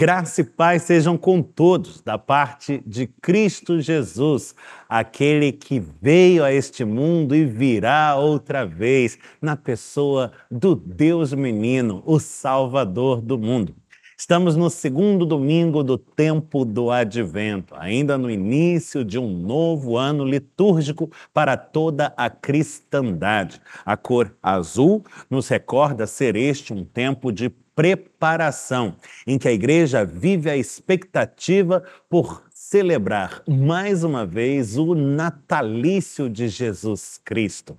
Graça e paz sejam com todos, da parte de Cristo Jesus, aquele que veio a este mundo e virá outra vez, na pessoa do Deus menino, o Salvador do mundo. Estamos no segundo domingo do tempo do Advento, ainda no início de um novo ano litúrgico para toda a cristandade. A cor azul nos recorda ser este um tempo de preparação, em que a igreja vive a expectativa por celebrar mais uma vez o natalício de Jesus Cristo.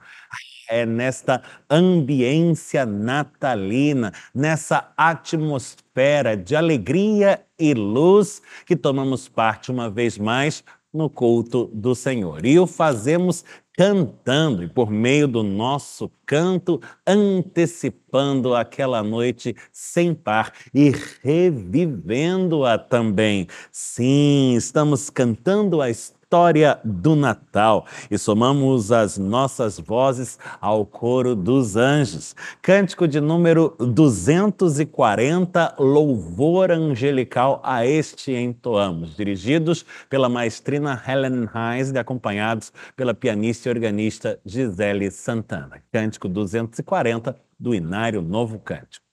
É nesta ambiência natalina, nessa atmosfera de alegria e luz que tomamos parte uma vez mais no culto do Senhor. E o fazemos cantando e por meio do nosso canto antecipando aquela noite sem par e revivendo-a também. Sim, estamos cantando a história história do Natal e somamos as nossas vozes ao coro dos anjos. Cântico de número 240, Louvor Angelical a este entoamos, dirigidos pela maestrina Helen Heinz e acompanhados pela pianista e organista Gisele Santana. Cântico 240 do Inário Novo Cântico.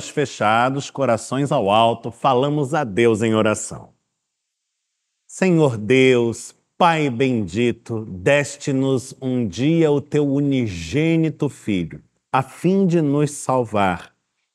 olhos fechados, corações ao alto, falamos a Deus em oração. Senhor Deus, Pai bendito, deste-nos um dia o teu unigênito Filho, a fim de nos salvar,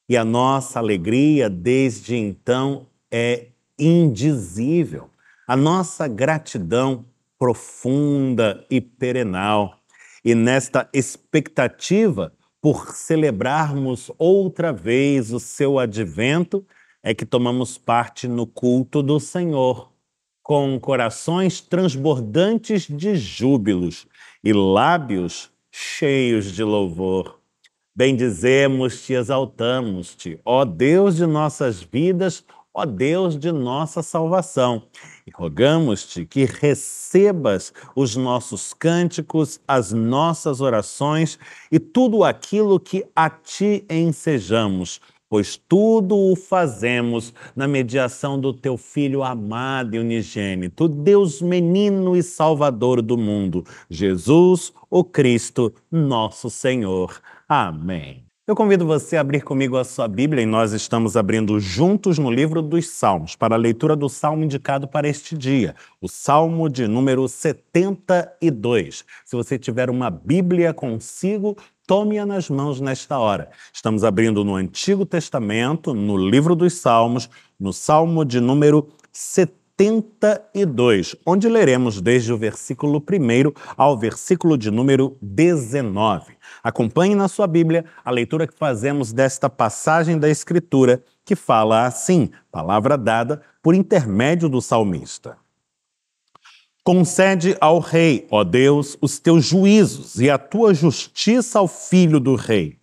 e a nossa alegria desde então é indizível. A nossa gratidão profunda e perenal. E nesta expectativa, por celebrarmos outra vez o seu advento, é que tomamos parte no culto do Senhor, com corações transbordantes de júbilos e lábios cheios de louvor. Bendizemos-te, exaltamos-te, ó Deus de nossas vidas, ó Deus de nossa salvação. E rogamos-te que recebas os nossos cânticos, as nossas orações e tudo aquilo que a ti ensejamos pois tudo o fazemos na mediação do teu Filho amado e unigênito, Deus menino e salvador do mundo, Jesus, o Cristo, nosso Senhor. Amém. Eu convido você a abrir comigo a sua Bíblia e nós estamos abrindo juntos no livro dos Salmos para a leitura do salmo indicado para este dia, o Salmo de número 72. Se você tiver uma Bíblia consigo, tome-a nas mãos nesta hora. Estamos abrindo no Antigo Testamento, no livro dos Salmos, no Salmo de número 72. 82, onde leremos desde o versículo 1 ao versículo de número 19. Acompanhe na sua Bíblia a leitura que fazemos desta passagem da Escritura que fala assim, palavra dada por intermédio do salmista. Concede ao rei, ó Deus, os teus juízos e a tua justiça ao filho do rei.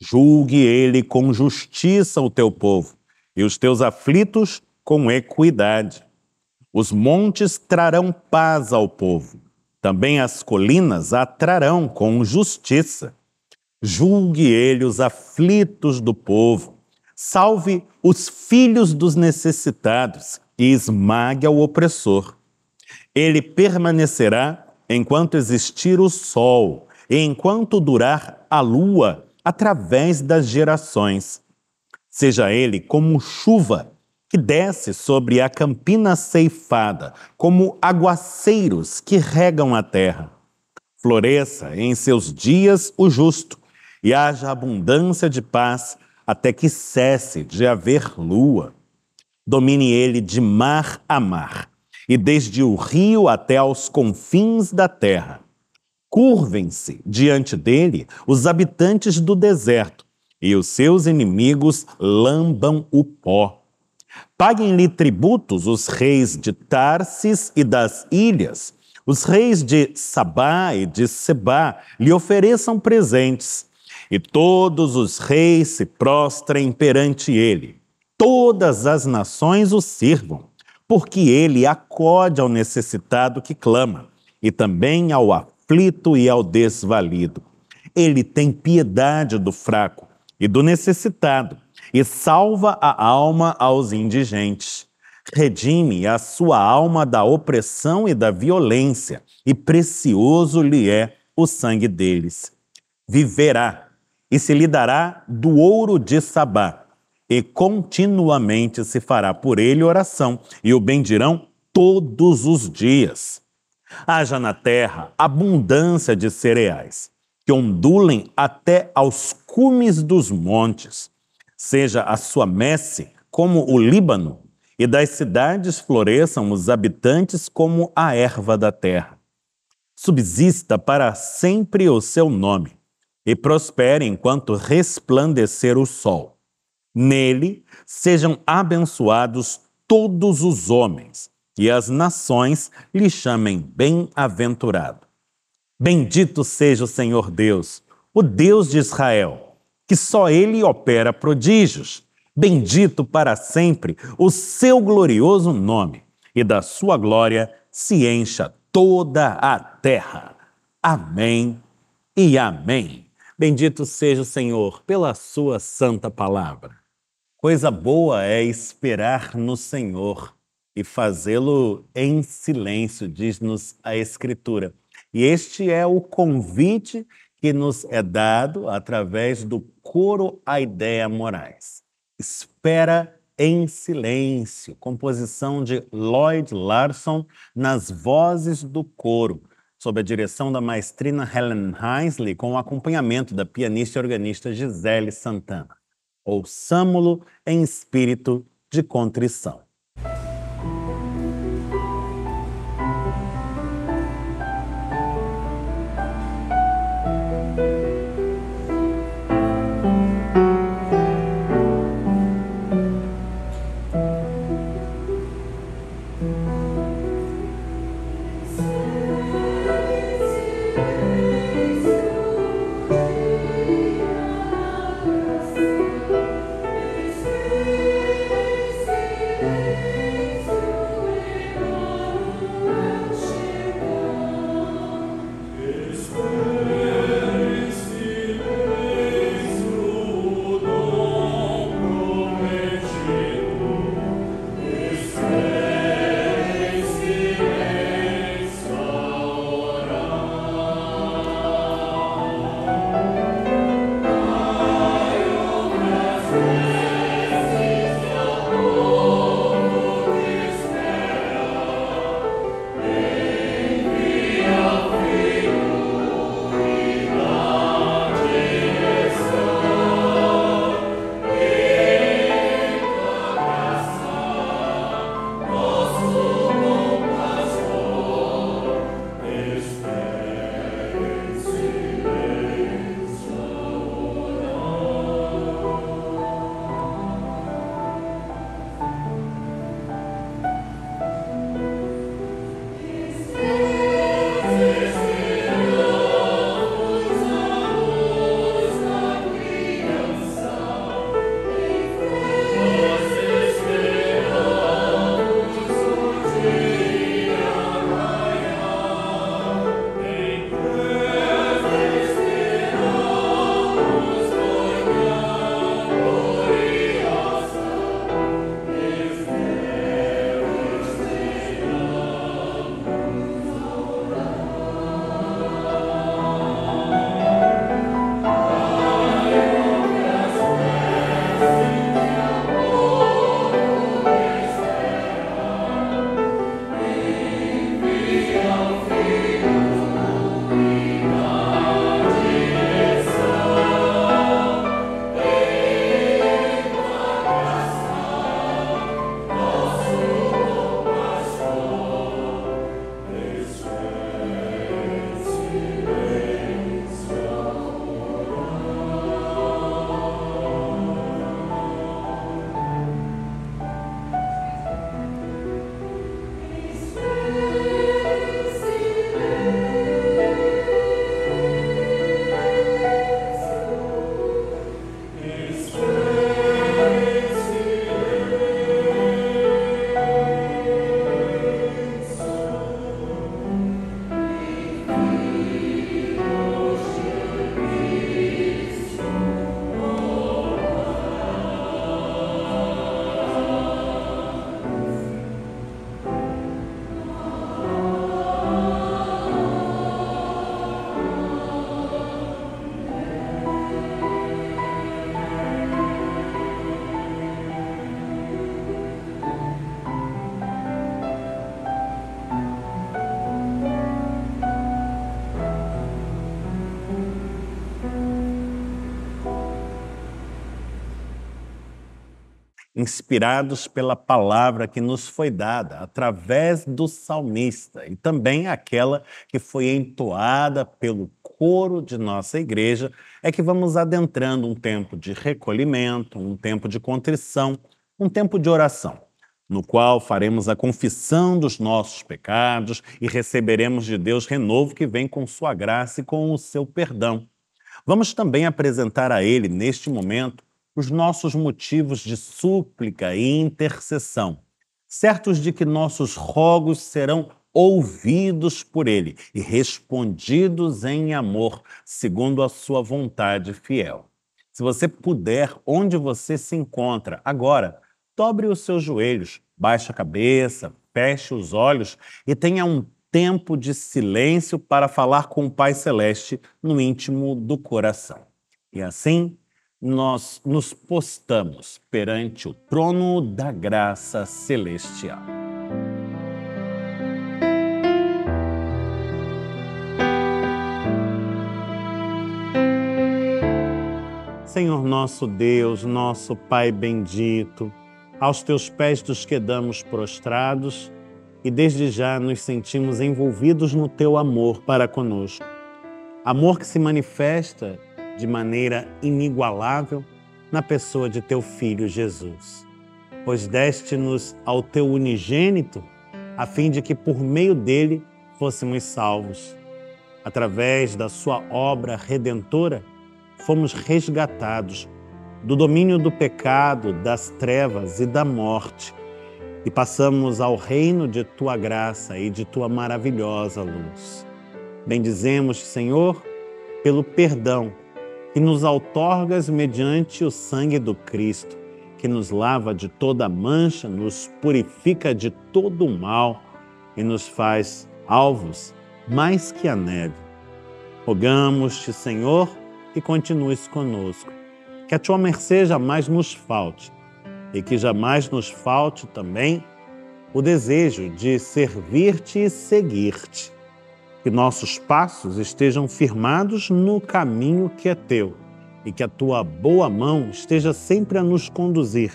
Julgue ele com justiça o teu povo e os teus aflitos com equidade. Os montes trarão paz ao povo, também as colinas a trarão com justiça. Julgue ele os aflitos do povo, salve os filhos dos necessitados e esmague ao opressor. Ele permanecerá enquanto existir o sol e enquanto durar a lua através das gerações. Seja ele como chuva que desce sobre a campina ceifada, como aguaceiros que regam a terra. Floresça em seus dias o justo, e haja abundância de paz, até que cesse de haver lua. Domine ele de mar a mar, e desde o rio até aos confins da terra. Curvem-se diante dele os habitantes do deserto, e os seus inimigos lambam o pó. Paguem-lhe tributos os reis de Tarsis e das ilhas. Os reis de Sabá e de Sebá lhe ofereçam presentes. E todos os reis se prostrem perante ele. Todas as nações o sirvam, porque ele acode ao necessitado que clama, e também ao aflito e ao desvalido. Ele tem piedade do fraco e do necessitado e salva a alma aos indigentes. Redime a sua alma da opressão e da violência, e precioso lhe é o sangue deles. Viverá e se lhe dará do ouro de Sabá, e continuamente se fará por ele oração, e o bendirão todos os dias. Haja na terra abundância de cereais, que ondulem até aos cumes dos montes seja a sua messe como o Líbano, e das cidades floresçam os habitantes como a erva da terra. Subsista para sempre o seu nome, e prospere enquanto resplandecer o sol. Nele sejam abençoados todos os homens, e as nações lhe chamem bem-aventurado. Bendito seja o Senhor Deus, o Deus de Israel que só ele opera prodígios. Bendito para sempre o seu glorioso nome, e da sua glória se encha toda a terra. Amém e amém. Bendito seja o Senhor pela sua santa palavra. Coisa boa é esperar no Senhor e fazê-lo em silêncio, diz-nos a Escritura. E este é o convite que nos é dado através do coro a ideia morais. Espera em silêncio, composição de Lloyd Larson nas vozes do coro, sob a direção da maestrina Helen Heinsley, com o acompanhamento da pianista e organista Gisele Santana. Ouçamo-lo em espírito de contrição. inspirados pela palavra que nos foi dada através do salmista e também aquela que foi entoada pelo coro de nossa igreja, é que vamos adentrando um tempo de recolhimento, um tempo de contrição, um tempo de oração no qual faremos a confissão dos nossos pecados e receberemos de Deus renovo que vem com Sua graça e com o seu perdão. Vamos também apresentar a Ele, neste momento, os nossos motivos de súplica e intercessão, certos de que nossos rogos serão ouvidos por ele e respondidos em amor, segundo a sua vontade fiel. Se você puder, onde você se encontra, agora, dobre os seus joelhos, baixe a cabeça, feche os olhos e tenha um tempo de silêncio para falar com o Pai Celeste no íntimo do coração. E assim, nós nos postamos perante o trono da graça celestial. Senhor nosso Deus, nosso Pai bendito, aos teus pés nos quedamos prostrados e desde já nos sentimos envolvidos no teu amor para conosco. Amor que se manifesta de maneira inigualável na pessoa de teu filho Jesus. Pois deste-nos ao teu unigênito, a fim de que por meio dele fôssemos salvos. Através da sua obra redentora, fomos resgatados do domínio do pecado, das trevas e da morte e passamos ao reino de tua graça e de tua maravilhosa luz. Bendizemos, Senhor, pelo perdão e nos outorgas mediante o sangue do Cristo, que nos lava de toda mancha, nos purifica de todo o mal e nos faz alvos mais que a neve. Rogamos-te, Senhor, que continues conosco, que a tua mercê jamais nos falte e que jamais nos falte também o desejo de servir-te e seguir-te que nossos passos estejam firmados no caminho que é teu e que a tua boa mão esteja sempre a nos conduzir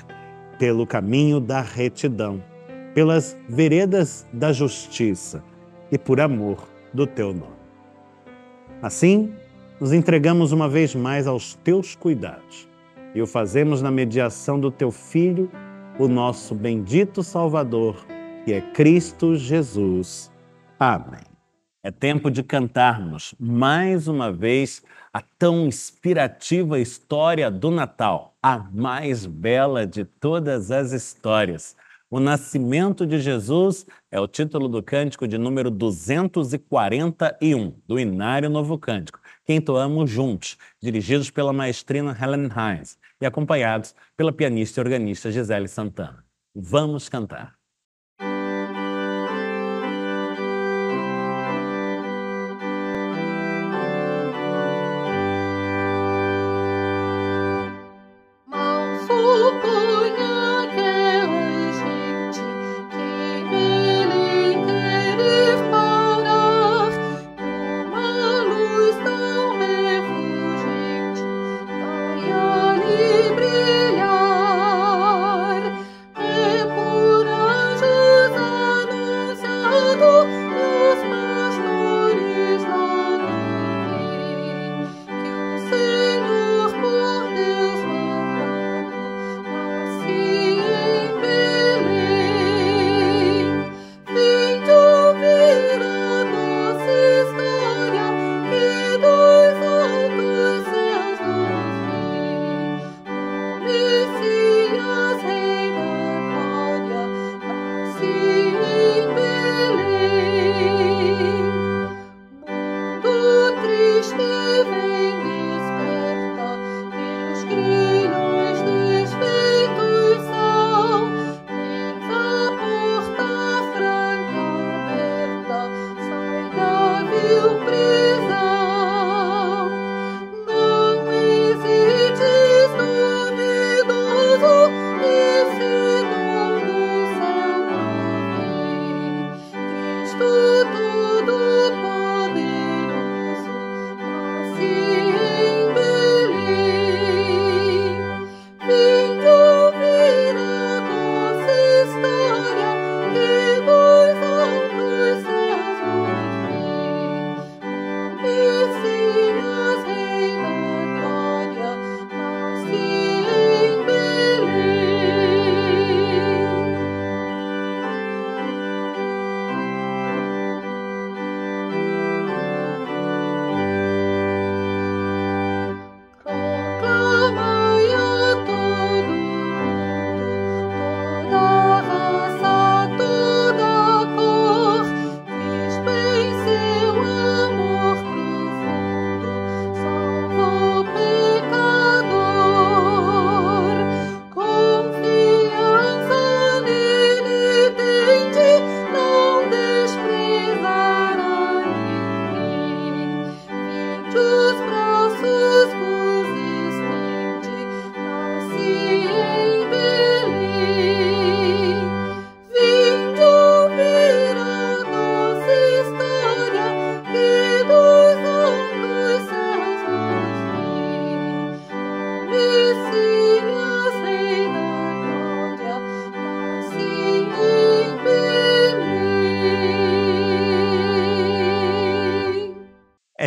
pelo caminho da retidão, pelas veredas da justiça e por amor do teu nome. Assim, nos entregamos uma vez mais aos teus cuidados e o fazemos na mediação do teu Filho, o nosso bendito Salvador, que é Cristo Jesus. Amém. É tempo de cantarmos mais uma vez a tão inspirativa história do Natal, a mais bela de todas as histórias. O Nascimento de Jesus é o título do cântico de número 241 do Inário Novo Cântico, que entoamos juntos, dirigidos pela maestrina Helen Hines e acompanhados pela pianista e organista Gisele Santana. Vamos cantar.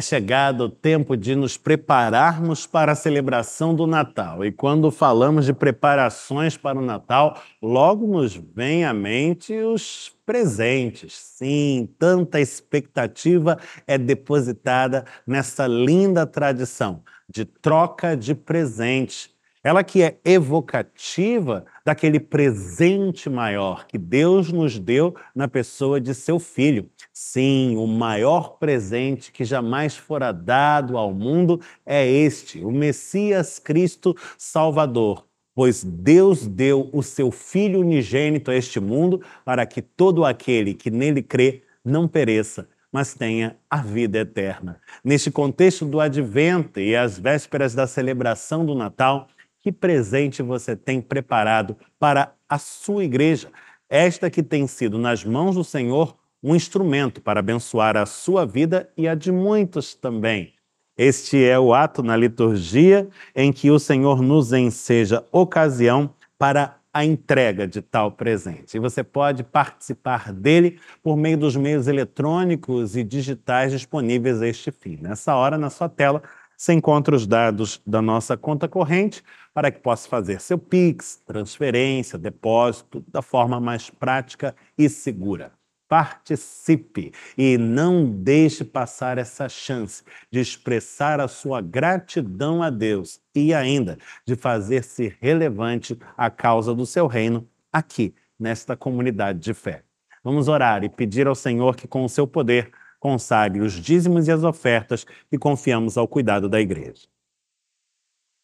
É chegado o tempo de nos prepararmos para a celebração do Natal. E quando falamos de preparações para o Natal, logo nos vem à mente os presentes. Sim, tanta expectativa é depositada nessa linda tradição de troca de presentes ela que é evocativa daquele presente maior que Deus nos deu na pessoa de seu filho. Sim, o maior presente que jamais fora dado ao mundo é este, o Messias Cristo Salvador. Pois Deus deu o seu Filho unigênito a este mundo para que todo aquele que nele crê não pereça, mas tenha a vida eterna. Neste contexto do advento e as vésperas da celebração do Natal, que presente você tem preparado para a sua igreja, esta que tem sido, nas mãos do Senhor, um instrumento para abençoar a sua vida e a de muitos também. Este é o ato na liturgia em que o Senhor nos enseja ocasião para a entrega de tal presente. E você pode participar dele por meio dos meios eletrônicos e digitais disponíveis a este fim. Nessa hora, na sua tela, você encontra os dados da nossa conta corrente para que possa fazer seu PIX, transferência, depósito da forma mais prática e segura. Participe e não deixe passar essa chance de expressar a sua gratidão a Deus e ainda de fazer-se relevante à causa do seu reino aqui, nesta comunidade de fé. Vamos orar e pedir ao Senhor que, com o seu poder, consagre os dízimos e as ofertas e confiamos ao cuidado da igreja.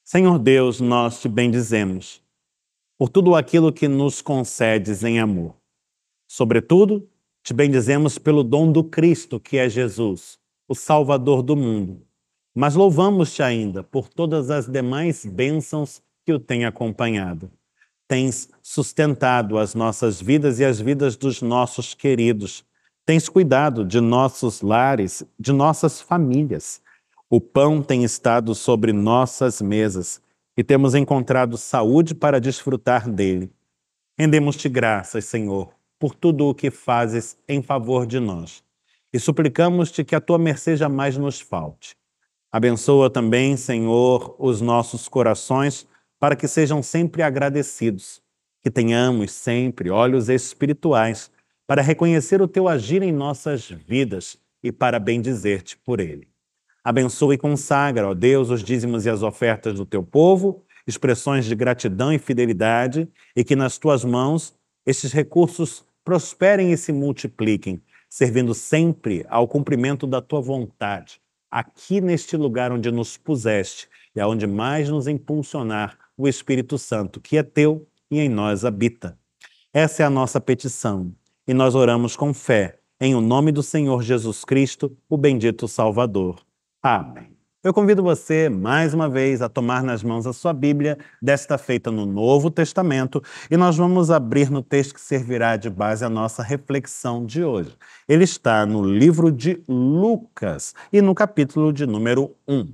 Senhor Deus, nós te bendizemos por tudo aquilo que nos concedes em amor. Sobretudo, te bendizemos pelo dom do Cristo, que é Jesus, o Salvador do mundo. Mas louvamos-te ainda por todas as demais bênçãos que o têm acompanhado. Tens sustentado as nossas vidas e as vidas dos nossos queridos Tens cuidado de nossos lares, de nossas famílias. O pão tem estado sobre nossas mesas e temos encontrado saúde para desfrutar dele. Rendemos-te graças, Senhor, por tudo o que fazes em favor de nós e suplicamos-te que a tua mercê jamais nos falte. Abençoa também, Senhor, os nossos corações para que sejam sempre agradecidos, que tenhamos sempre olhos espirituais para reconhecer o teu agir em nossas vidas e para bendizer-te por ele. Abençoa e consagra, ó Deus, os dízimos e as ofertas do teu povo, expressões de gratidão e fidelidade, e que nas tuas mãos estes recursos prosperem e se multipliquem, servindo sempre ao cumprimento da tua vontade, aqui neste lugar onde nos puseste e aonde mais nos impulsionar o Espírito Santo, que é teu e em nós habita. Essa é a nossa petição e nós oramos com fé, em o nome do Senhor Jesus Cristo, o bendito Salvador. Amém. Eu convido você, mais uma vez, a tomar nas mãos a sua Bíblia, desta feita no Novo Testamento, e nós vamos abrir no texto que servirá de base à nossa reflexão de hoje. Ele está no livro de Lucas e no capítulo de número 1.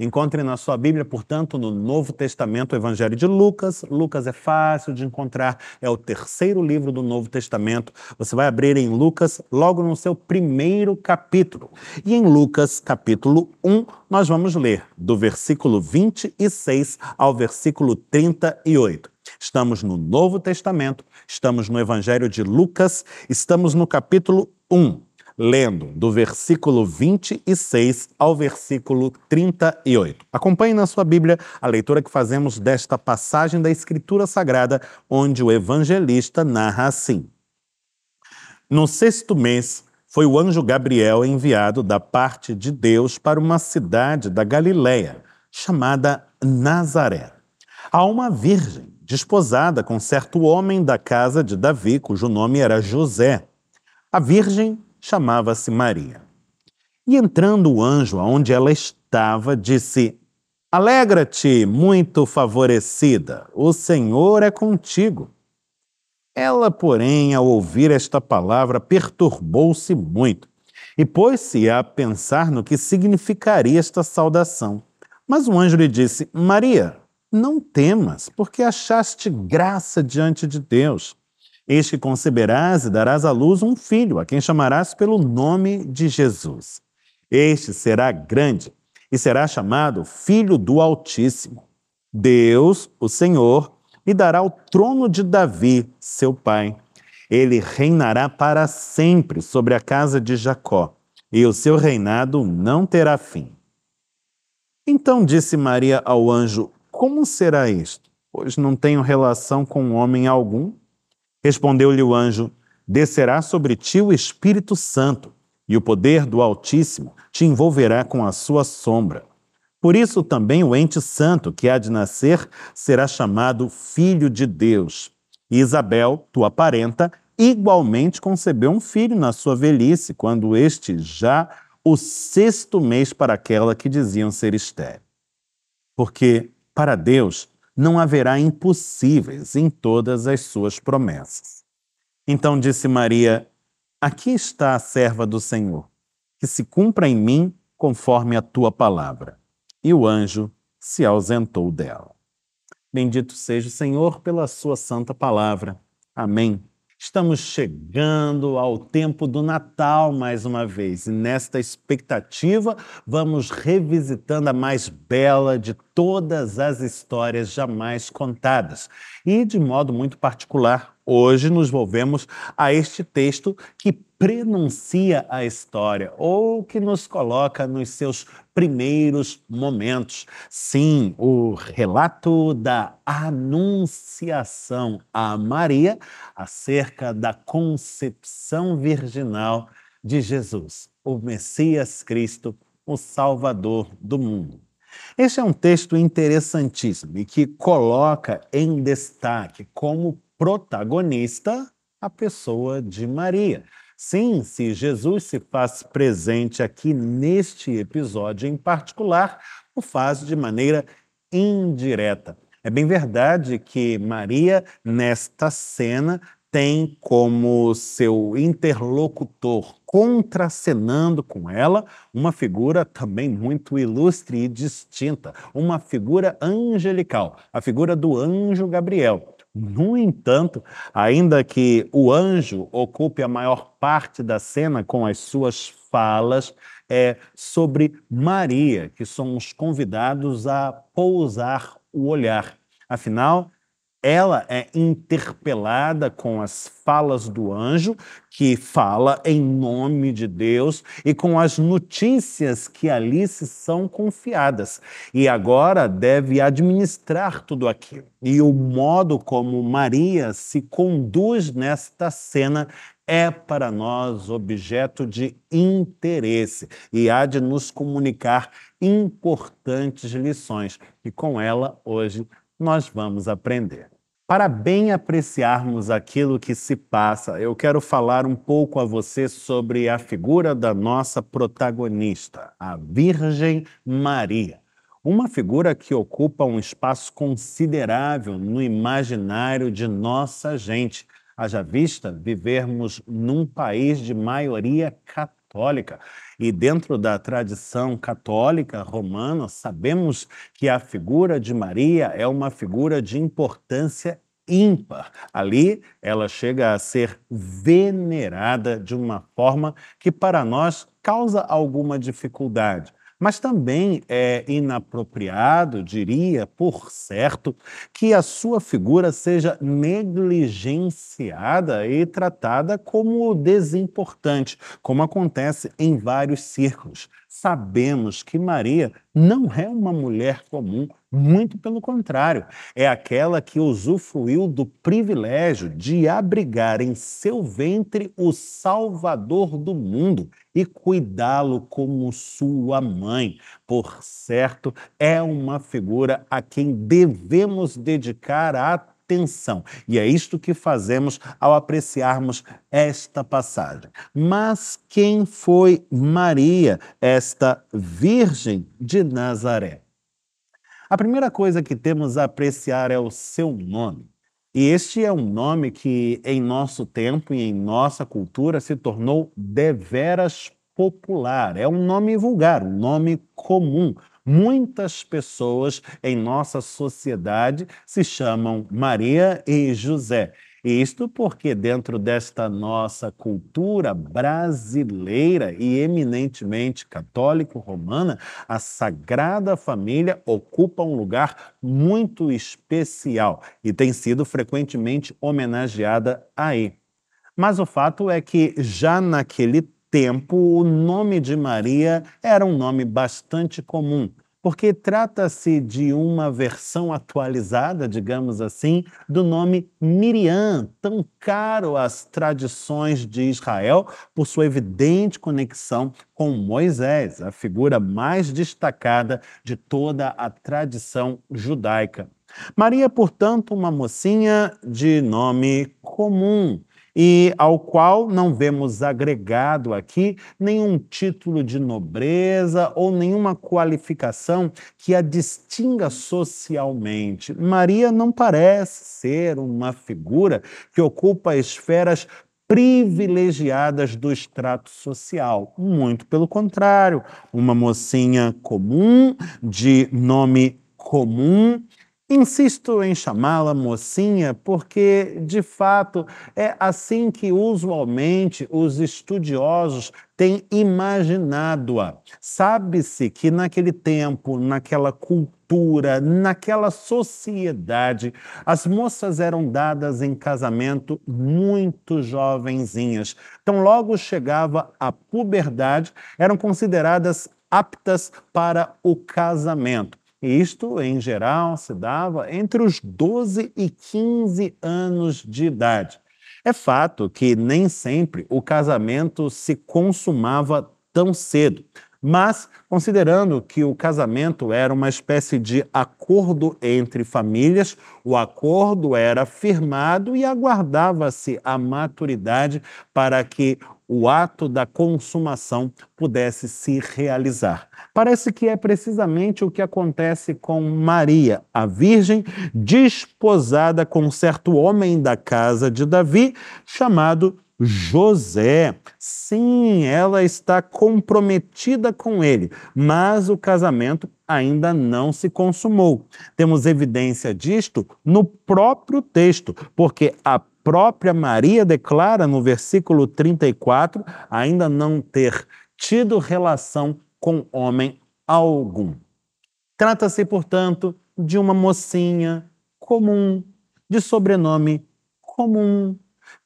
Encontre na sua Bíblia, portanto, no Novo Testamento, o Evangelho de Lucas. Lucas é fácil de encontrar, é o terceiro livro do Novo Testamento. Você vai abrir em Lucas logo no seu primeiro capítulo. E em Lucas, capítulo 1, nós vamos ler do versículo 26 ao versículo 38. Estamos no Novo Testamento, estamos no Evangelho de Lucas, estamos no capítulo 1 lendo do versículo 26 ao versículo 38. Acompanhe na sua Bíblia a leitura que fazemos desta passagem da Escritura Sagrada, onde o evangelista narra assim: No sexto mês, foi o anjo Gabriel enviado da parte de Deus para uma cidade da Galiléia chamada Nazaré. A uma virgem desposada com certo homem da casa de Davi, cujo nome era José. A virgem chamava-se Maria. E entrando o anjo aonde ela estava, disse: Alegra-te, muito favorecida, o Senhor é contigo. Ela, porém, ao ouvir esta palavra, perturbou-se muito e pôs-se a pensar no que significaria esta saudação. Mas o anjo lhe disse: Maria, não temas, porque achaste graça diante de Deus. Este conceberás e darás à luz um filho, a quem chamarás pelo nome de Jesus. Este será grande e será chamado Filho do Altíssimo. Deus, o Senhor, lhe dará o trono de Davi, seu pai. Ele reinará para sempre sobre a casa de Jacó, e o seu reinado não terá fim. Então disse Maria ao anjo: Como será isto? Pois não tenho relação com homem algum. Respondeu-lhe o anjo: Descerá sobre ti o Espírito Santo, e o poder do Altíssimo te envolverá com a sua sombra. Por isso também o ente santo que há de nascer será chamado Filho de Deus. E Isabel, tua parenta, igualmente concebeu um filho na sua velhice, quando este já o sexto mês para aquela que diziam ser estéril. Porque, para Deus, não haverá impossíveis em todas as suas promessas. Então disse Maria: Aqui está a serva do Senhor, que se cumpra em mim conforme a tua palavra. E o anjo se ausentou dela. Bendito seja o Senhor pela sua santa palavra. Amém. Estamos chegando ao tempo do Natal mais uma vez e nesta expectativa vamos revisitando a mais bela de todas as histórias jamais contadas. E de modo muito particular, hoje nos volvemos a este texto que prenuncia a história ou que nos coloca nos seus primeiros momentos. Sim, o relato da Anunciação a Maria acerca da concepção virginal de Jesus, o Messias Cristo, o Salvador do mundo. Este é um texto interessantíssimo e que coloca em destaque como protagonista a pessoa de Maria. Sim, se Jesus se faz presente aqui neste episódio em particular, o faz de maneira indireta. É bem verdade que Maria, nesta cena, tem como seu interlocutor, contracenando com ela, uma figura também muito ilustre e distinta, uma figura angelical, a figura do anjo Gabriel. No entanto, ainda que o anjo ocupe a maior parte da cena com as suas falas, é sobre Maria que somos convidados a pousar o olhar. Afinal, ela é interpelada com as falas do anjo, que fala em nome de Deus, e com as notícias que ali se são confiadas. E agora deve administrar tudo aquilo. E o modo como Maria se conduz nesta cena é para nós objeto de interesse e há de nos comunicar importantes lições. E com ela, hoje, nós vamos aprender. Para bem apreciarmos aquilo que se passa, eu quero falar um pouco a você sobre a figura da nossa protagonista, a Virgem Maria. Uma figura que ocupa um espaço considerável no imaginário de nossa gente, haja vista vivermos num país de maioria católica católica, e dentro da tradição católica romana, sabemos que a figura de Maria é uma figura de importância ímpar. Ali, ela chega a ser venerada de uma forma que para nós causa alguma dificuldade. Mas também é inapropriado, diria, por certo, que a sua figura seja negligenciada e tratada como desimportante, como acontece em vários círculos. Sabemos que Maria não é uma mulher comum muito pelo contrário, é aquela que usufruiu do privilégio de abrigar em seu ventre o Salvador do mundo e cuidá-lo como sua mãe. Por certo, é uma figura a quem devemos dedicar a atenção. E é isto que fazemos ao apreciarmos esta passagem. Mas quem foi Maria, esta Virgem de Nazaré? A primeira coisa que temos a apreciar é o seu nome. E este é um nome que, em nosso tempo e em nossa cultura, se tornou deveras popular. É um nome vulgar, um nome comum. Muitas pessoas em nossa sociedade se chamam Maria e José isto porque, dentro desta nossa cultura brasileira e eminentemente católico-romana, a Sagrada Família ocupa um lugar muito especial e tem sido frequentemente homenageada aí. Mas o fato é que, já naquele tempo, o nome de Maria era um nome bastante comum porque trata-se de uma versão atualizada, digamos assim, do nome Miriam, tão caro às tradições de Israel por sua evidente conexão com Moisés, a figura mais destacada de toda a tradição judaica. Maria, portanto, uma mocinha de nome comum, e ao qual não vemos agregado aqui nenhum título de nobreza ou nenhuma qualificação que a distinga socialmente. Maria não parece ser uma figura que ocupa esferas privilegiadas do extrato social. Muito pelo contrário, uma mocinha comum, de nome comum, Insisto em chamá-la mocinha porque, de fato, é assim que usualmente os estudiosos têm imaginado-a. Sabe-se que naquele tempo, naquela cultura, naquela sociedade, as moças eram dadas em casamento muito jovenzinhas. Então, logo chegava a puberdade, eram consideradas aptas para o casamento. Isto, em geral, se dava entre os 12 e 15 anos de idade. É fato que nem sempre o casamento se consumava tão cedo, mas considerando que o casamento era uma espécie de acordo entre famílias, o acordo era firmado e aguardava-se a maturidade para que o ato da consumação pudesse se realizar. Parece que é precisamente o que acontece com Maria, a Virgem, desposada com certo homem da casa de Davi, chamado José. Sim, ela está comprometida com ele, mas o casamento ainda não se consumou. Temos evidência disto no próprio texto, porque a própria Maria declara no versículo 34 ainda não ter tido relação com homem algum. Trata-se, portanto, de uma mocinha comum, de sobrenome comum,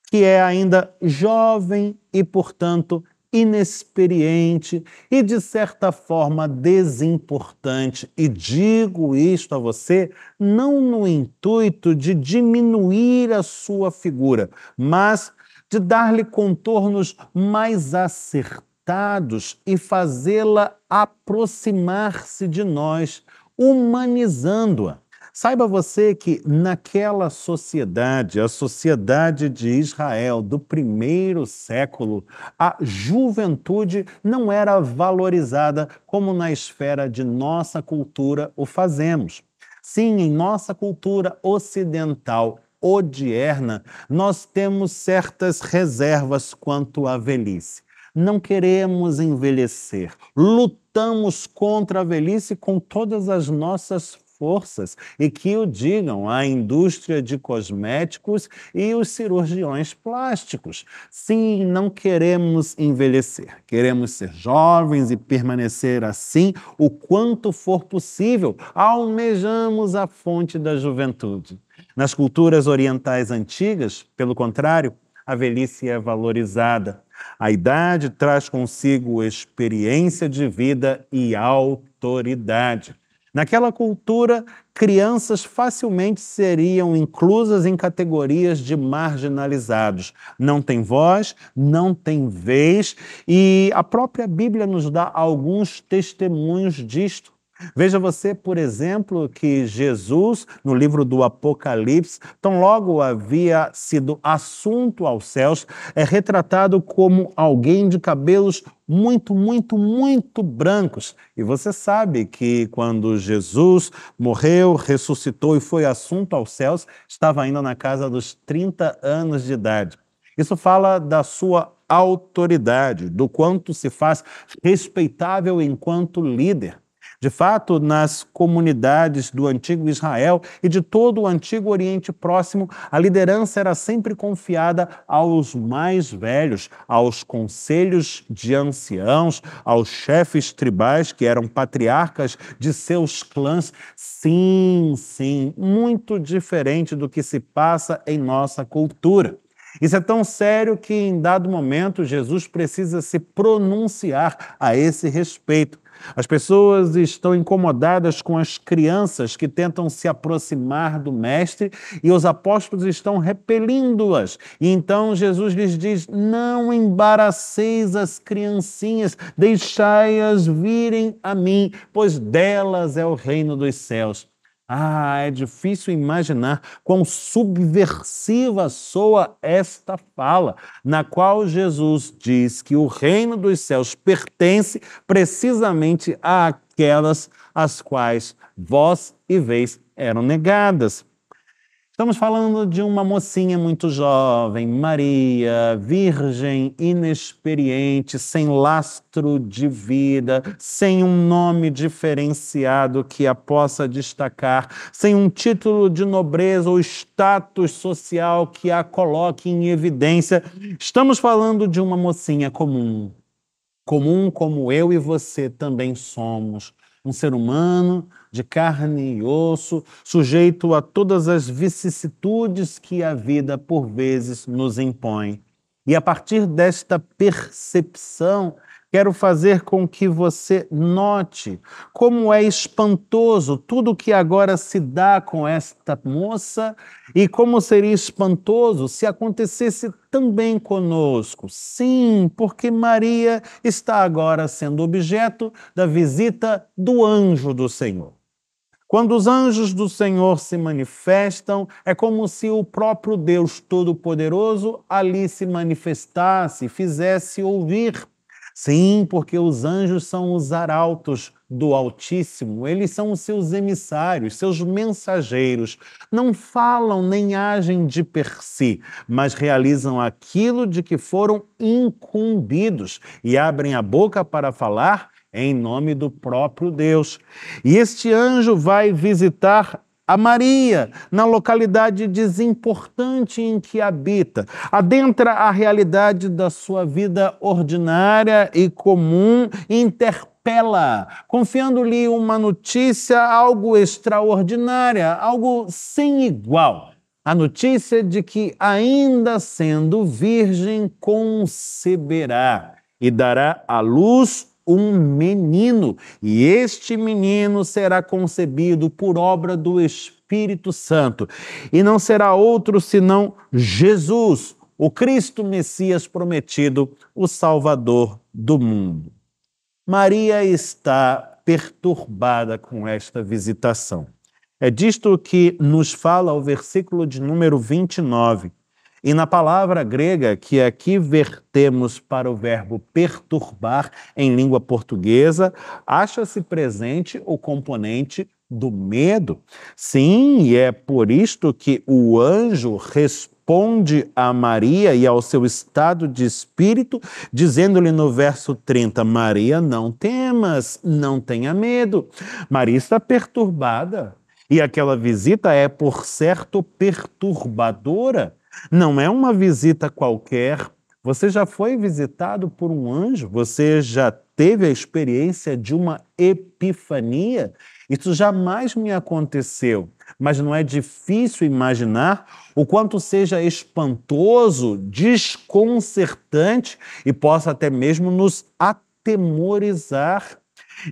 que é ainda jovem e, portanto, inexperiente e, de certa forma, desimportante. E digo isto a você não no intuito de diminuir a sua figura, mas de dar-lhe contornos mais acertados e fazê-la aproximar-se de nós, humanizando-a. Saiba você que naquela sociedade, a sociedade de Israel do primeiro século, a juventude não era valorizada como na esfera de nossa cultura o fazemos. Sim, em nossa cultura ocidental odierna, nós temos certas reservas quanto à velhice. Não queremos envelhecer. Lutamos contra a velhice com todas as nossas forças e que o digam a indústria de cosméticos e os cirurgiões plásticos. Sim, não queremos envelhecer, queremos ser jovens e permanecer assim o quanto for possível. Almejamos a fonte da juventude. Nas culturas orientais antigas, pelo contrário, a velhice é valorizada. A idade traz consigo experiência de vida e autoridade. Naquela cultura, crianças facilmente seriam inclusas em categorias de marginalizados. Não tem voz, não tem vez, e a própria Bíblia nos dá alguns testemunhos disto. Veja você, por exemplo, que Jesus, no livro do Apocalipse, tão logo havia sido assunto aos céus, é retratado como alguém de cabelos muito, muito, muito brancos. E você sabe que quando Jesus morreu, ressuscitou e foi assunto aos céus, estava ainda na casa dos 30 anos de idade. Isso fala da sua autoridade, do quanto se faz respeitável enquanto líder. De fato, nas comunidades do antigo Israel e de todo o antigo Oriente Próximo, a liderança era sempre confiada aos mais velhos, aos conselhos de anciãos, aos chefes tribais que eram patriarcas de seus clãs. Sim, sim, muito diferente do que se passa em nossa cultura. Isso é tão sério que, em dado momento, Jesus precisa se pronunciar a esse respeito. As pessoas estão incomodadas com as crianças que tentam se aproximar do Mestre e os apóstolos estão repelindo-as. E então Jesus lhes diz: Não embaraceis as criancinhas, deixai-as virem a mim, pois delas é o reino dos céus. Ah, é difícil imaginar quão subversiva soa esta fala, na qual Jesus diz que o reino dos céus pertence precisamente àquelas as quais vós e vez eram negadas. Estamos falando de uma mocinha muito jovem, Maria, virgem, inexperiente, sem lastro de vida, sem um nome diferenciado que a possa destacar, sem um título de nobreza ou status social que a coloque em evidência. Estamos falando de uma mocinha comum, comum como eu e você também somos, um ser humano de carne e osso, sujeito a todas as vicissitudes que a vida por vezes nos impõe. E a partir desta percepção, quero fazer com que você note como é espantoso tudo o que agora se dá com esta moça e como seria espantoso se acontecesse também conosco. Sim, porque Maria está agora sendo objeto da visita do anjo do Senhor. Quando os anjos do Senhor se manifestam, é como se o próprio Deus Todo-Poderoso ali se manifestasse, fizesse ouvir. Sim, porque os anjos são os arautos do Altíssimo, eles são os seus emissários, seus mensageiros. Não falam nem agem de per si, mas realizam aquilo de que foram incumbidos e abrem a boca para falar em nome do próprio Deus. E este anjo vai visitar a Maria, na localidade desimportante em que habita, adentra a realidade da sua vida ordinária e comum, interpela, confiando-lhe uma notícia, algo extraordinária, algo sem igual. A notícia de que, ainda sendo virgem, conceberá e dará à luz um menino, e este menino será concebido por obra do Espírito Santo, e não será outro senão Jesus, o Cristo Messias prometido, o Salvador do mundo. Maria está perturbada com esta visitação. É disto que nos fala o versículo de número 29 e na palavra grega que aqui é vertemos para o verbo perturbar em língua portuguesa, acha-se presente o componente do medo. Sim, e é por isto que o anjo responde a Maria e ao seu estado de espírito, dizendo-lhe no verso 30: Maria, não temas, não tenha medo. Maria está perturbada. E aquela visita é, por certo, perturbadora não é uma visita qualquer. Você já foi visitado por um anjo, você já teve a experiência de uma epifania. Isso jamais me aconteceu, mas não é difícil imaginar o quanto seja espantoso, desconcertante e possa até mesmo nos atemorizar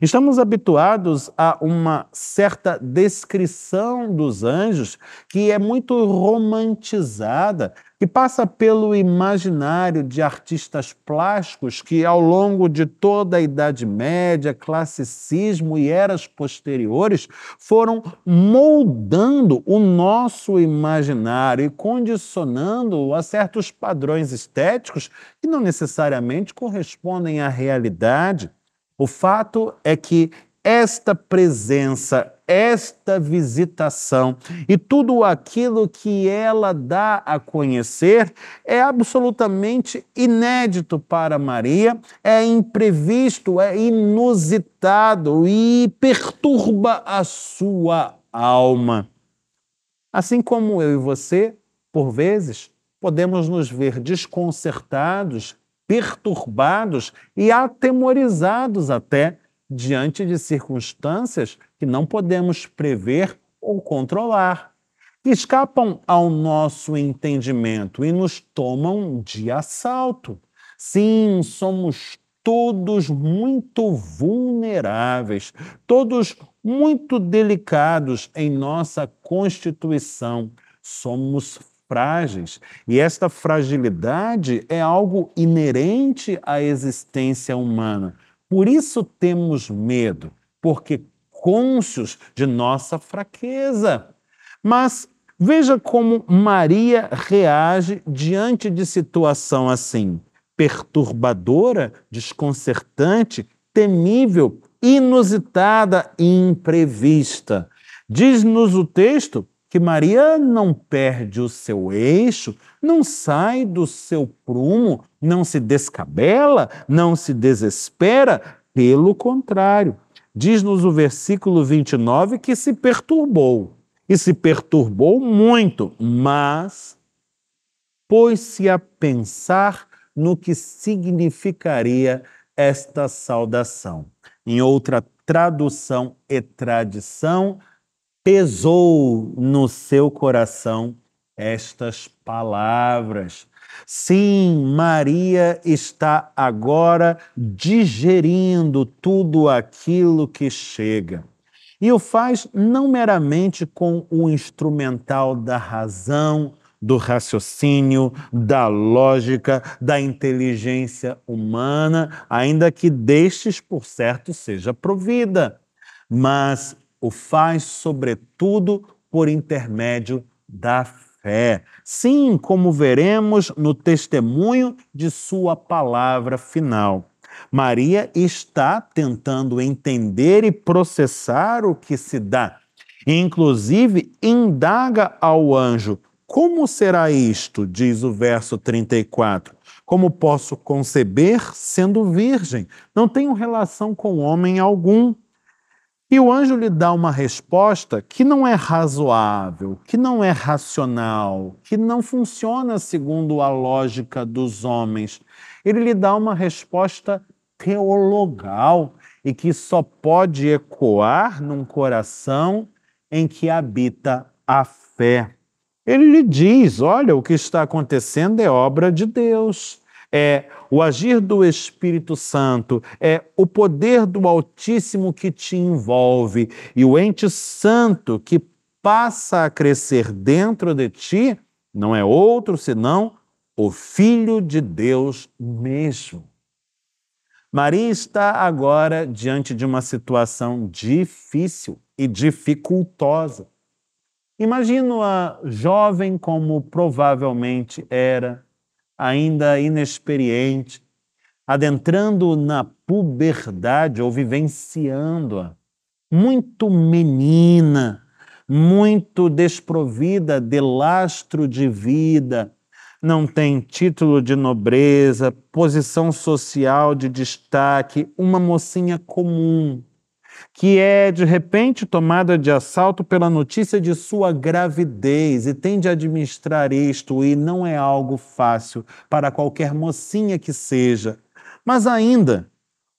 Estamos habituados a uma certa descrição dos anjos que é muito romantizada, que passa pelo imaginário de artistas plásticos que, ao longo de toda a Idade Média, classicismo e eras posteriores, foram moldando o nosso imaginário e condicionando-o a certos padrões estéticos que não necessariamente correspondem à realidade. O fato é que esta presença, esta visitação e tudo aquilo que ela dá a conhecer é absolutamente inédito para Maria, é imprevisto, é inusitado e perturba a sua alma. Assim como eu e você, por vezes, podemos nos ver desconcertados perturbados e atemorizados até diante de circunstâncias que não podemos prever ou controlar, que escapam ao nosso entendimento e nos tomam de assalto. Sim, somos todos muito vulneráveis, todos muito delicados em nossa constituição. Somos frágeis. E esta fragilidade é algo inerente à existência humana. Por isso temos medo, porque cônscios de nossa fraqueza. Mas veja como Maria reage diante de situação assim, perturbadora, desconcertante, temível, inusitada e imprevista. Diz-nos o texto que Maria não perde o seu eixo, não sai do seu prumo, não se descabela, não se desespera, pelo contrário. Diz-nos o versículo 29 que se perturbou, e se perturbou muito, mas pôs-se a pensar no que significaria esta saudação. Em outra tradução e tradição, pesou no seu coração estas palavras. Sim, Maria está agora digerindo tudo aquilo que chega. E o faz não meramente com o instrumental da razão, do raciocínio, da lógica, da inteligência humana, ainda que destes, por certo, seja provida. Mas o faz, sobretudo, por intermédio da fé. Sim, como veremos no testemunho de sua palavra final. Maria está tentando entender e processar o que se dá. Inclusive, indaga ao anjo: Como será isto? Diz o verso 34. Como posso conceber sendo virgem? Não tenho relação com homem algum. E o anjo lhe dá uma resposta que não é razoável, que não é racional, que não funciona segundo a lógica dos homens. Ele lhe dá uma resposta teologal e que só pode ecoar num coração em que habita a fé. Ele lhe diz: olha, o que está acontecendo é obra de Deus, é o agir do Espírito Santo é o poder do Altíssimo que te envolve e o ente santo que passa a crescer dentro de ti não é outro senão o Filho de Deus mesmo. Maria está agora diante de uma situação difícil e dificultosa. Imagino a jovem como provavelmente era, ainda inexperiente, adentrando na puberdade ou vivenciando-a, muito menina, muito desprovida de lastro de vida, não tem título de nobreza, posição social de destaque, uma mocinha comum que é de repente tomada de assalto pela notícia de sua gravidez e tem de administrar isto, e não é algo fácil para qualquer mocinha que seja. Mas ainda,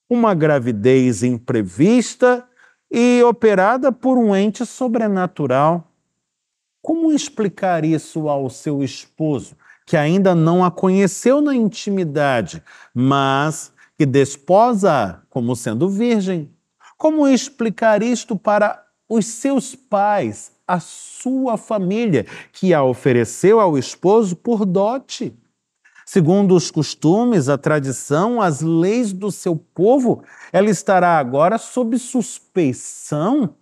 uma gravidez imprevista e operada por um ente sobrenatural. Como explicar isso ao seu esposo, que ainda não a conheceu na intimidade, mas que desposa como sendo virgem? Como explicar isto para os seus pais, a sua família, que a ofereceu ao esposo por dote? Segundo os costumes, a tradição, as leis do seu povo, ela estará agora sob suspeição.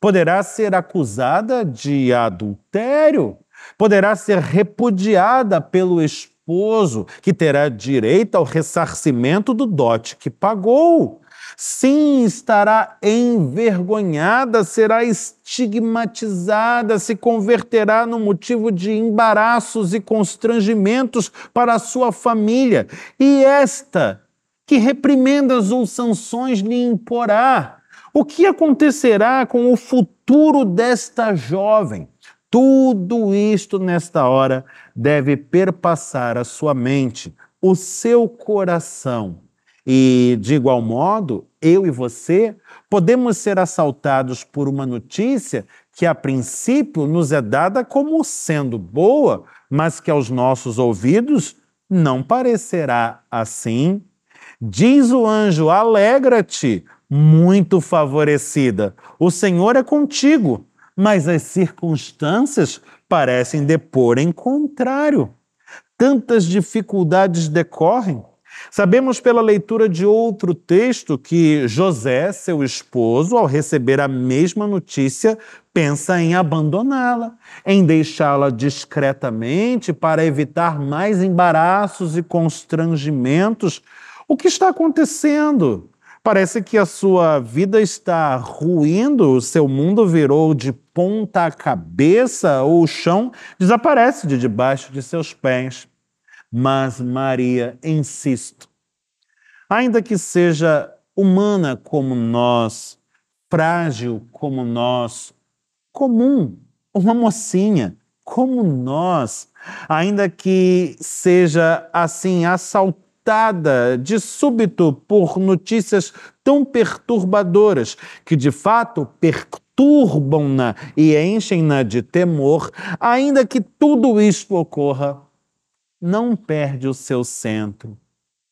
Poderá ser acusada de adultério, poderá ser repudiada pelo esposo, que terá direito ao ressarcimento do dote que pagou. Sim, estará envergonhada, será estigmatizada, se converterá no motivo de embaraços e constrangimentos para a sua família. E esta, que reprimendas ou sanções lhe imporá? O que acontecerá com o futuro desta jovem? Tudo isto, nesta hora, deve perpassar a sua mente, o seu coração e, de igual modo, eu e você podemos ser assaltados por uma notícia que, a princípio, nos é dada como sendo boa, mas que aos nossos ouvidos não parecerá assim. Diz o anjo: Alegra-te, muito favorecida, o Senhor é contigo, mas as circunstâncias parecem depor em contrário. Tantas dificuldades decorrem Sabemos pela leitura de outro texto que José, seu esposo, ao receber a mesma notícia, pensa em abandoná-la, em deixá-la discretamente para evitar mais embaraços e constrangimentos. O que está acontecendo? Parece que a sua vida está ruindo, o seu mundo virou de ponta cabeça ou o chão desaparece de debaixo de seus pés mas Maria, insisto, ainda que seja humana como nós, frágil como nós, comum, uma mocinha como nós, ainda que seja assim assaltada de súbito por notícias tão perturbadoras que de fato perturbam-na e enchem-na de temor, ainda que tudo isto ocorra, não perde o seu centro,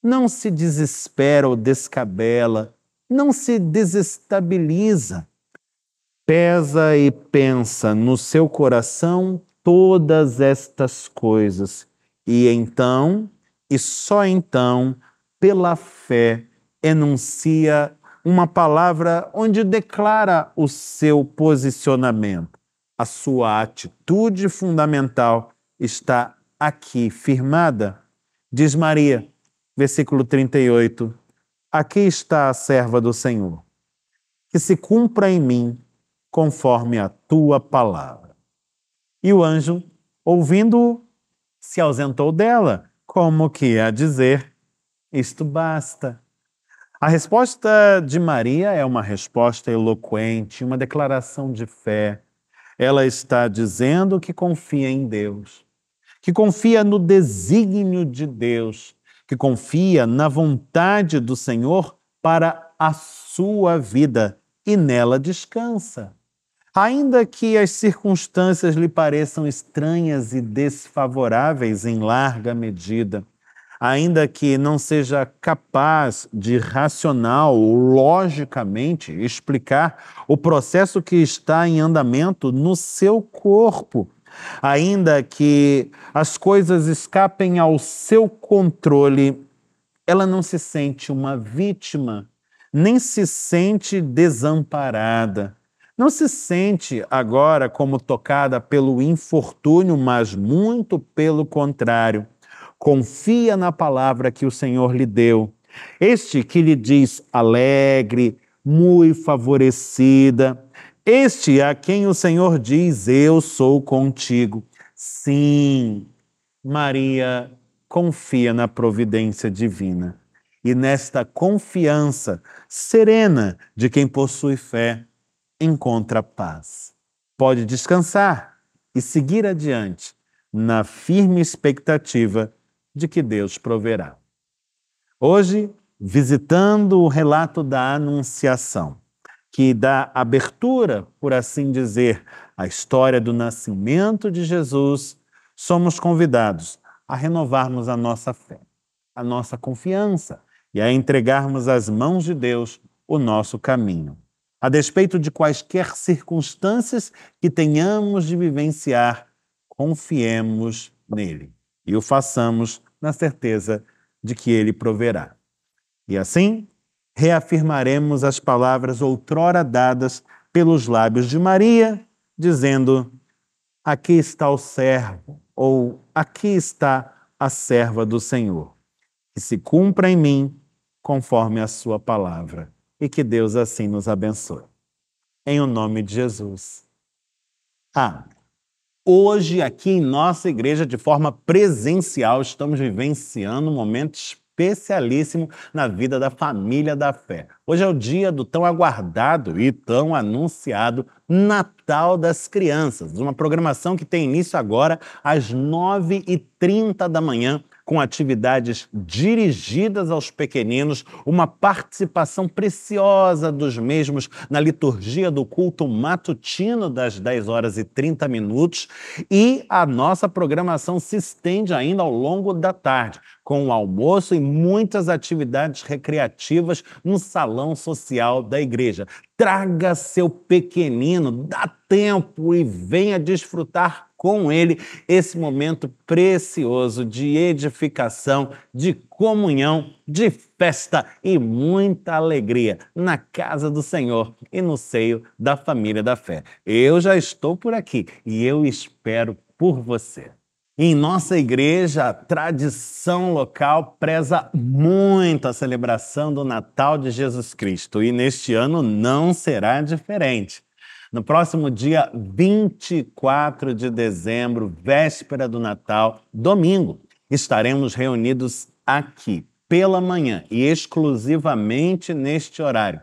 não se desespera ou descabela, não se desestabiliza. Pesa e pensa no seu coração todas estas coisas, e então, e só então, pela fé, enuncia uma palavra onde declara o seu posicionamento. A sua atitude fundamental está aqui firmada, diz Maria, versículo 38, aqui está a serva do Senhor, que se cumpra em mim conforme a tua palavra. E o anjo, ouvindo-o, se ausentou dela, como que a dizer: Isto basta. A resposta de Maria é uma resposta eloquente, uma declaração de fé. Ela está dizendo que confia em Deus que confia no desígnio de Deus, que confia na vontade do Senhor para a sua vida e nela descansa. Ainda que as circunstâncias lhe pareçam estranhas e desfavoráveis em larga medida, ainda que não seja capaz de racional ou logicamente explicar o processo que está em andamento no seu corpo Ainda que as coisas escapem ao seu controle, ela não se sente uma vítima, nem se sente desamparada. Não se sente agora como tocada pelo infortúnio, mas muito pelo contrário. Confia na palavra que o Senhor lhe deu. Este que lhe diz alegre, muito favorecida, este é a quem o Senhor diz: Eu sou contigo. Sim, Maria confia na providência divina. E nesta confiança serena de quem possui fé, encontra paz. Pode descansar e seguir adiante na firme expectativa de que Deus proverá. Hoje, visitando o relato da Anunciação que dá abertura, por assim dizer, à história do nascimento de Jesus, somos convidados a renovarmos a nossa fé, a nossa confiança e a entregarmos às mãos de Deus o nosso caminho. A despeito de quaisquer circunstâncias que tenhamos de vivenciar, confiemos nele e o façamos na certeza de que ele proverá. E assim, reafirmaremos as palavras outrora dadas pelos lábios de Maria, dizendo: Aqui está o servo, ou aqui está a serva do Senhor. Que se cumpra em mim conforme a sua palavra. E que Deus assim nos abençoe. Em o nome de Jesus. Ah, hoje aqui em nossa igreja, de forma presencial, estamos vivenciando um momento especialíssimo na vida da família da fé. Hoje é o dia do tão aguardado e tão anunciado Natal das Crianças, uma programação que tem início agora às 9h30 da manhã com atividades dirigidas aos pequeninos, uma participação preciosa dos mesmos na liturgia do culto matutino das 10 horas e 30 minutos, e a nossa programação se estende ainda ao longo da tarde com o almoço e muitas atividades recreativas no salão social da igreja. Traga seu pequenino, dá tempo e venha desfrutar com ele esse momento precioso de edificação, de comunhão, de festa e muita alegria na casa do Senhor e no seio da família da fé. Eu já estou por aqui e eu espero por você. Em nossa igreja, a tradição local preza muito a celebração do Natal de Jesus Cristo e neste ano não será diferente. No próximo dia 24 de dezembro, véspera do Natal, domingo, estaremos reunidos aqui pela manhã e exclusivamente neste horário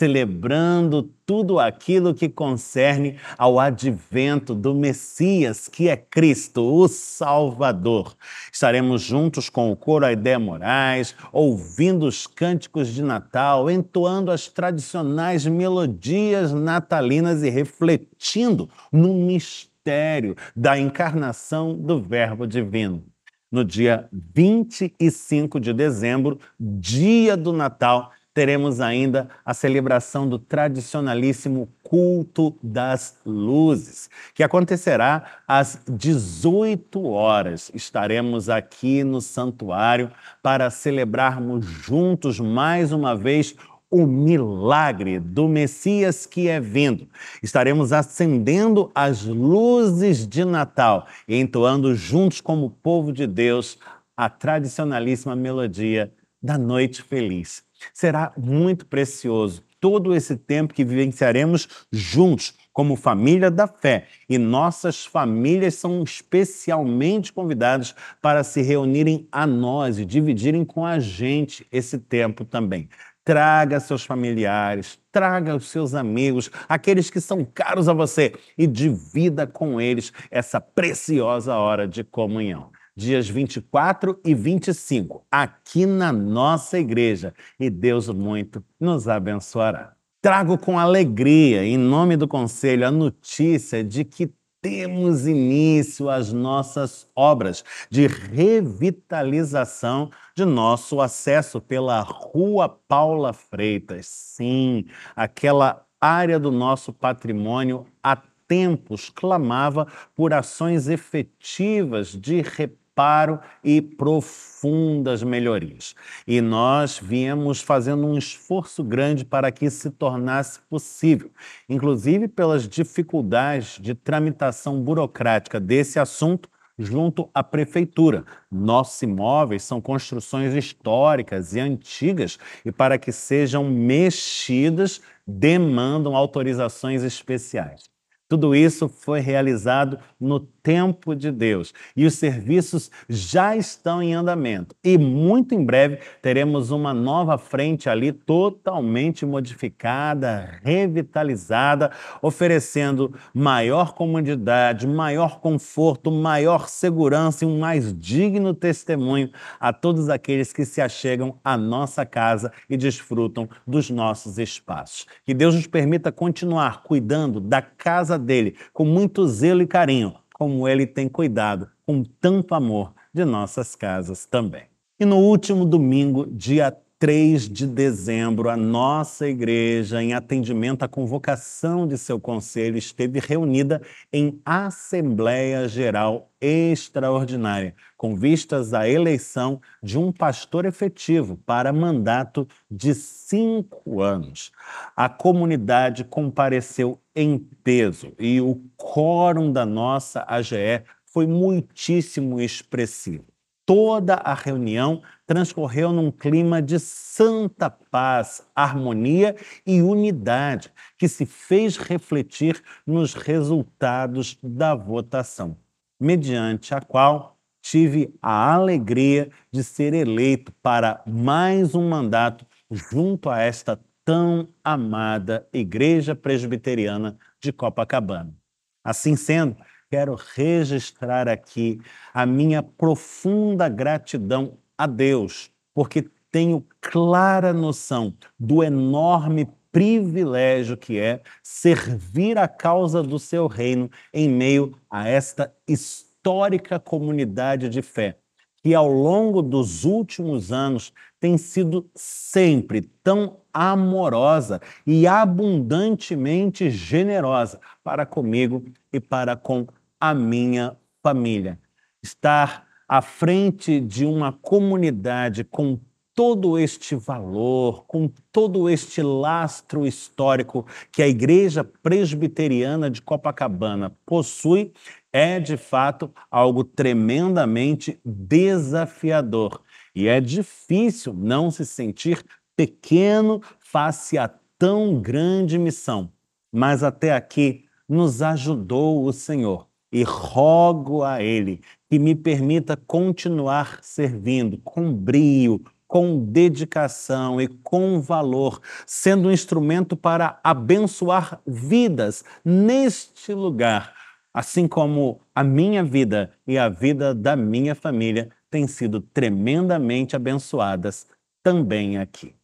celebrando tudo aquilo que concerne ao advento do Messias, que é Cristo, o Salvador. Estaremos juntos com o coro Aidé Moraes, ouvindo os cânticos de Natal, entoando as tradicionais melodias natalinas e refletindo no mistério da encarnação do Verbo Divino. No dia 25 de dezembro, dia do Natal, teremos ainda a celebração do tradicionalíssimo culto das luzes, que acontecerá às 18 horas. Estaremos aqui no santuário para celebrarmos juntos mais uma vez o milagre do Messias que é vindo. Estaremos acendendo as luzes de Natal e entoando juntos como povo de Deus a tradicionalíssima melodia da Noite Feliz. Será muito precioso todo esse tempo que vivenciaremos juntos, como família da fé, e nossas famílias são especialmente convidadas para se reunirem a nós e dividirem com a gente esse tempo também. Traga seus familiares, traga os seus amigos, aqueles que são caros a você, e divida com eles essa preciosa hora de comunhão dias 24 e 25, aqui na nossa igreja. E Deus muito nos abençoará. Trago com alegria, em nome do conselho, a notícia de que temos início às nossas obras de revitalização de nosso acesso pela Rua Paula Freitas. Sim, aquela área do nosso patrimônio há tempos clamava por ações efetivas de reparação preparo e profundas melhorias. E nós viemos fazendo um esforço grande para que isso se tornasse possível, inclusive pelas dificuldades de tramitação burocrática desse assunto junto à prefeitura. Nossos imóveis são construções históricas e antigas e para que sejam mexidas demandam autorizações especiais. Tudo isso foi realizado no tempo de Deus. E os serviços já estão em andamento. E muito em breve teremos uma nova frente ali totalmente modificada, revitalizada, oferecendo maior comodidade, maior conforto, maior segurança e um mais digno testemunho a todos aqueles que se achegam à nossa casa e desfrutam dos nossos espaços. Que Deus nos permita continuar cuidando da casa dele com muito zelo e carinho como ele tem cuidado com tanto amor de nossas casas também. E no último domingo, dia 3 de dezembro, a nossa igreja, em atendimento à convocação de seu conselho, esteve reunida em Assembleia Geral Extraordinária, com vistas à eleição de um pastor efetivo para mandato de cinco anos. A comunidade compareceu em peso e o quórum da nossa AGE foi muitíssimo expressivo. Toda a reunião transcorreu num clima de santa paz, harmonia e unidade, que se fez refletir nos resultados da votação, mediante a qual tive a alegria de ser eleito para mais um mandato junto a esta tão amada Igreja Presbiteriana de Copacabana. Assim sendo, quero registrar aqui a minha profunda gratidão a Deus, porque tenho clara noção do enorme privilégio que é servir a causa do seu reino em meio a esta histórica comunidade de fé, que ao longo dos últimos anos tem sido sempre tão amorosa e abundantemente generosa para comigo e para com a minha família. Estar à frente de uma comunidade com todo este valor, com todo este lastro histórico que a Igreja Presbiteriana de Copacabana possui, é de fato algo tremendamente desafiador. E é difícil não se sentir pequeno face a tão grande missão. Mas até aqui nos ajudou o Senhor e rogo a Ele que me permita continuar servindo com brio, com dedicação e com valor, sendo um instrumento para abençoar vidas neste lugar, assim como a minha vida e a vida da minha família têm sido tremendamente abençoadas também aqui.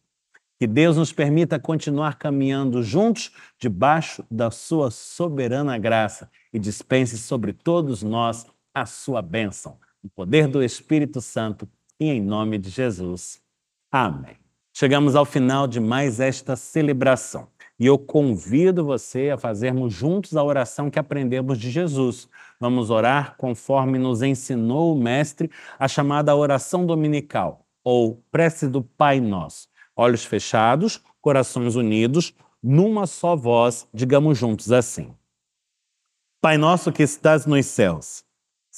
Que Deus nos permita continuar caminhando juntos debaixo da sua soberana graça e dispense sobre todos nós a sua bênção. No poder do Espírito Santo e em nome de Jesus. Amém. Chegamos ao final de mais esta celebração e eu convido você a fazermos juntos a oração que aprendemos de Jesus. Vamos orar conforme nos ensinou o Mestre, a chamada oração dominical ou prece do Pai Nosso. Olhos fechados, corações unidos, numa só voz, digamos juntos assim: Pai nosso que estás nos céus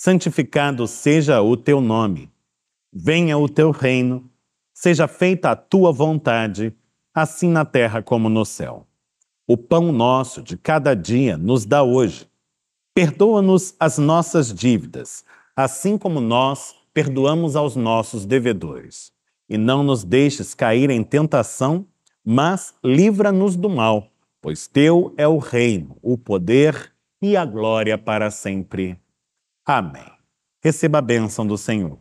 santificado seja o teu nome. Venha o teu reino, seja feita a tua vontade, assim na terra como no céu. O pão nosso de cada dia nos dá hoje. Perdoa-nos as nossas dívidas, assim como nós perdoamos aos nossos devedores. E não nos deixes cair em tentação, mas livra-nos do mal, pois teu é o reino, o poder e a glória para sempre. Amém. Receba a bênção do Senhor.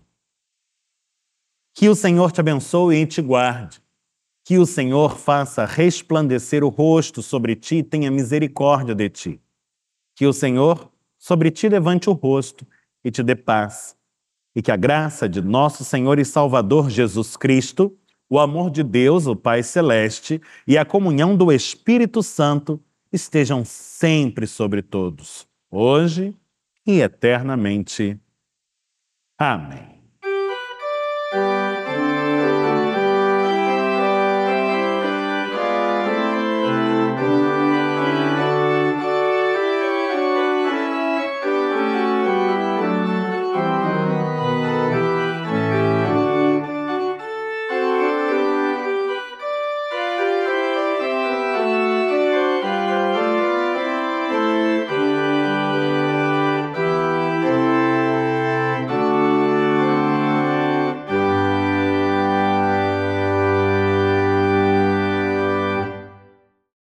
Que o Senhor te abençoe e te guarde. Que o Senhor faça resplandecer o rosto sobre ti e tenha misericórdia de ti. Que o Senhor sobre ti levante o rosto e te dê paz. E que a graça de nosso Senhor e Salvador Jesus Cristo, o amor de Deus, o Pai Celeste, e a comunhão do Espírito Santo estejam sempre sobre todos, hoje e eternamente. Amém.